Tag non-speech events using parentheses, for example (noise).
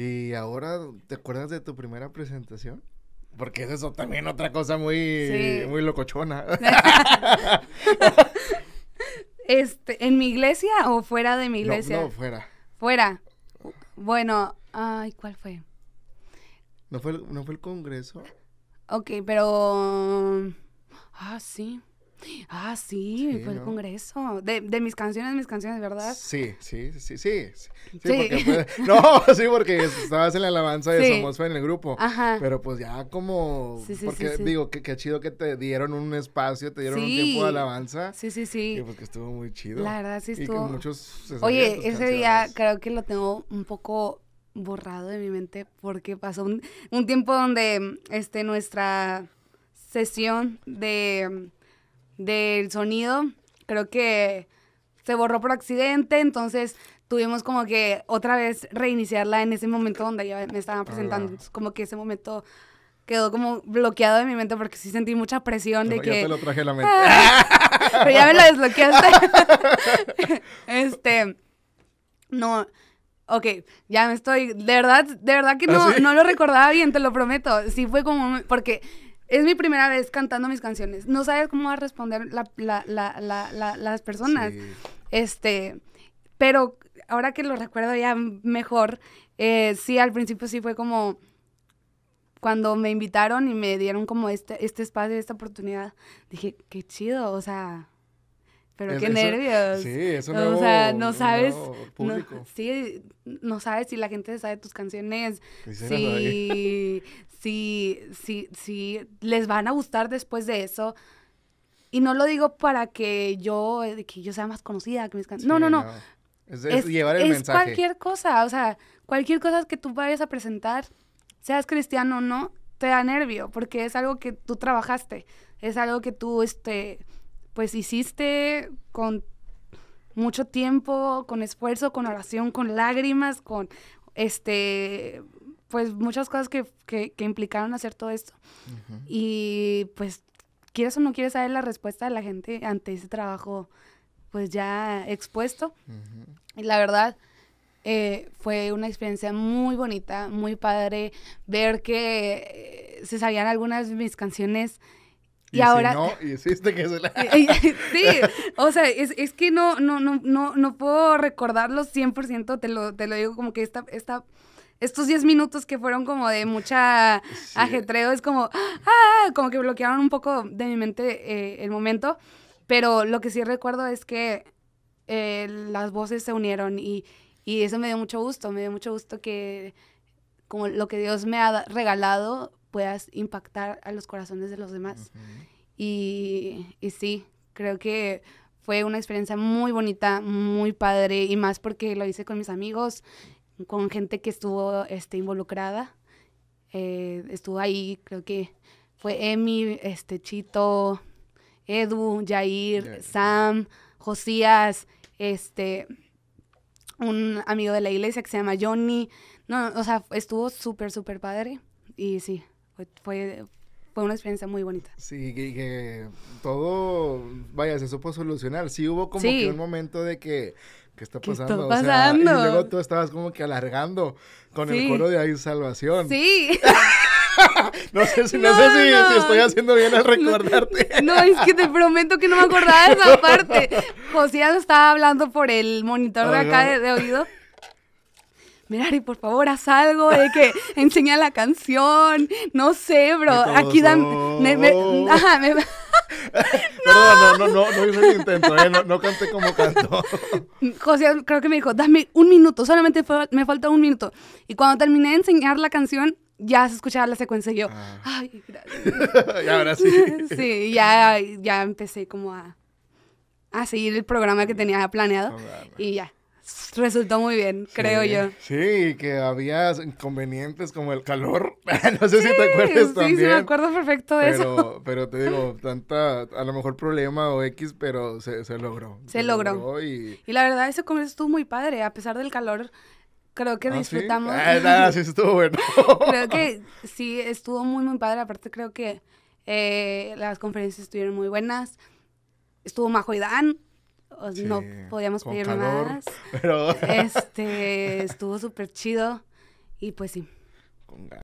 Y ahora, ¿te acuerdas de tu primera presentación? Porque es eso también otra cosa muy, muy locochona. (laughs) este, ¿en mi iglesia o fuera de mi iglesia? No, fuera. Fuera. Bueno, ay, ¿cuál fue? ¿No fue no fue el congreso? Ok, pero... Ah, sí. Ah, sí, fue el congreso. De, de, mis canciones, mis canciones, ¿verdad? Sí, sí, sí, sí. Sí, Porque (laughs) no, sí, porque estabas en la alabanza de Somos en el grupo. Ajá. Pero pues ya como, porque digo, qué chido que te dieron un espacio, te dieron un tiempo de alabanza. Sí, sí, sí. Y pues estuvo muy chido. La verdad, sí estuvo. Y que muchos Oye, ese día creo que lo tengo un poco borrado de mi mente porque pasó un, un tiempo donde este, nuestra sesión de del sonido, creo que se borró por accidente, entonces tuvimos como que otra vez reiniciarla en ese momento donde ya me estaban ah. presentando, como que ese momento quedó como bloqueado en mi mente porque sí sentí mucha presión de que... Ya lo traje la mente. (laughs) pero ya me lo desbloqueaste. (laughs) este, no, ok, ya me estoy, de verdad, de verdad que ¿Ah, no, no lo recordaba bien, te lo prometo. Sí fue como, porque es mi primera vez cantando mis canciones. No sabes cómo va a responder las personas. Este, pero ahora que lo recuerdo ya mejor, eh, sí, al principio sí fue como cuando me invitaron y me dieron como este, este espacio, esta oportunidad, dije, qué chido, o sea, pero qué nervios. Sí, eso no... O sea, no sabes. No, sí, no sabes si la gente sabe tus canciones. sí sí (laughs) si, les van a gustar después de eso. Y no lo digo para que yo, que yo sea más conocida que mis canciones. no, no, no. Es, llevar el mensaje. cualquier cosa. O sea, cualquier cosa que tú vayas a presentar, seas cristiano o no, te da nervio, porque es algo que tú trabajaste. Es algo que tú, este pues hiciste con mucho tiempo, con esfuerzo, con oración, con lágrimas, con este pues muchas cosas que, implicaron hacer todo esto. Y pues quieres o no quieres saber la respuesta de la gente ante ese trabajo pues ya expuesto. Y la verdad, eh, fue una experiencia muy bonita, muy padre, ver que eh, se sabían algunas de mis canciones y, ahora... Si no, hiciste que se la... (laughs) sí, o sea, es, es, que no, no, no, no, no puedo recordarlo 100%, te lo, te lo digo como que esta, esta, estos 10 minutos que fueron como de mucha ajetreo, es como, ah, como que bloquearon un poco de mi mente eh, el momento, pero lo que sí recuerdo es que eh, las voces se unieron y, y eso me dio mucho gusto, me dio mucho gusto que como lo que Dios me ha regalado puedas impactar a los corazones de los demás. y, sí, creo que fue una experiencia muy bonita, muy padre, y más porque lo hice con mis amigos, con gente que estuvo este, involucrada. Eh, estuvo ahí, creo que fue Emi, este, Chito, Edu, Jair, Sam, Josías, este, un amigo de la iglesia que se llama Johnny. No, o sea, estuvo súper, súper padre. Y sí, fue, fue, una experiencia muy bonita. Sí, que, todo, vaya, se supo solucionar. Sí hubo como que un momento de que, ¿qué está pasando? ¿Qué pasando? y luego tú estabas como que alargando con el coro de ahí Salvación. Sí. (laughs) no sé, si, no, sé si, estoy haciendo bien al recordarte. No, es que te prometo que no me acordaba de esa parte. (laughs) Josías estaba hablando por el monitor de acá de oído Ari, por favor, haz algo de que (laughs) enseña la canción. No sé, bro. Aquí dan. ajá, me. (laughs) Perdón, no, no, no, no hice el intento, ¿eh? no, canté como canto. (laughs) José creo que me dijo, dame un minuto, solamente me falta un minuto. Y cuando terminé de enseñar la canción, ya se escuchaba la secuencia y yo, ah. ay, gracias. y ahora sí. sí, ya, ya empecé como a, a seguir el programa que tenía planeado y ya resultó muy bien, creo yo. Sí, que había inconvenientes como el calor. (laughs) no sé si te acuerdas también. Sí, me acuerdo perfecto de eso. Pero te digo, tanta, a lo mejor problema o X, pero se, logró. Se, logró. y... la verdad, ese congreso estuvo muy padre, a pesar del calor. Creo que ah, disfrutamos. Ah, ¿sí? estuvo bueno. (laughs) creo que sí, estuvo muy, muy padre. Aparte, creo que eh, las conferencias estuvieron muy buenas. Estuvo Majo y Dan no podíamos pedir más. (laughs) Pero... Este, estuvo súper chido y pues sí.